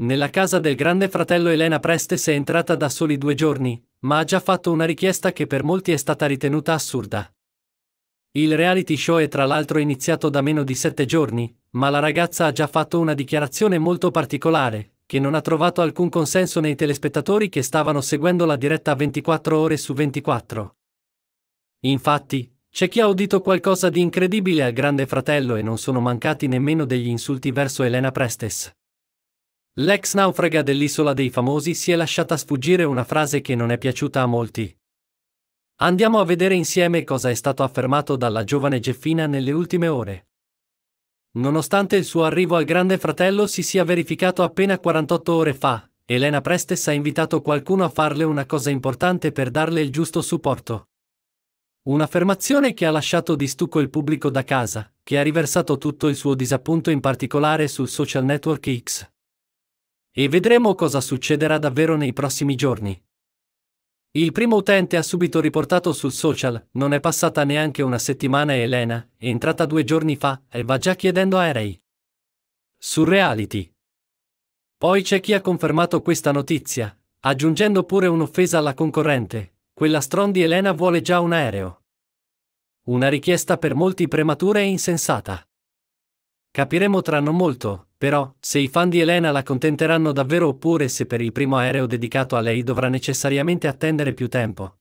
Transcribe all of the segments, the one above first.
Nella casa del grande fratello Elena Prestes è entrata da soli due giorni, ma ha già fatto una richiesta che per molti è stata ritenuta assurda. Il reality show è tra l'altro iniziato da meno di sette giorni, ma la ragazza ha già fatto una dichiarazione molto particolare, che non ha trovato alcun consenso nei telespettatori che stavano seguendo la diretta 24 ore su 24. Infatti, c'è chi ha udito qualcosa di incredibile al Grande Fratello e non sono mancati nemmeno degli insulti verso Elena Prestes. L'ex naufraga dell'Isola dei Famosi si è lasciata sfuggire una frase che non è piaciuta a molti. Andiamo a vedere insieme cosa è stato affermato dalla giovane Geffina nelle ultime ore. Nonostante il suo arrivo al Grande Fratello si sia verificato appena 48 ore fa, Elena Prestes ha invitato qualcuno a farle una cosa importante per darle il giusto supporto. Un'affermazione che ha lasciato di stucco il pubblico da casa, che ha riversato tutto il suo disappunto in particolare sul social network X. E vedremo cosa succederà davvero nei prossimi giorni. Il primo utente ha subito riportato sul social, non è passata neanche una settimana e Elena, è entrata due giorni fa, e va già chiedendo aerei. Surreality. Poi c'è chi ha confermato questa notizia, aggiungendo pure un'offesa alla concorrente, quella stron di Elena vuole già un aereo. Una richiesta per molti prematura e insensata. Capiremo tra non molto, però, se i fan di Elena la contenteranno davvero oppure se per il primo aereo dedicato a lei dovrà necessariamente attendere più tempo.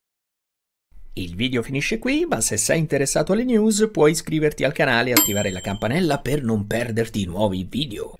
Il video finisce qui, ma se sei interessato alle news puoi iscriverti al canale e attivare la campanella per non perderti nuovi video.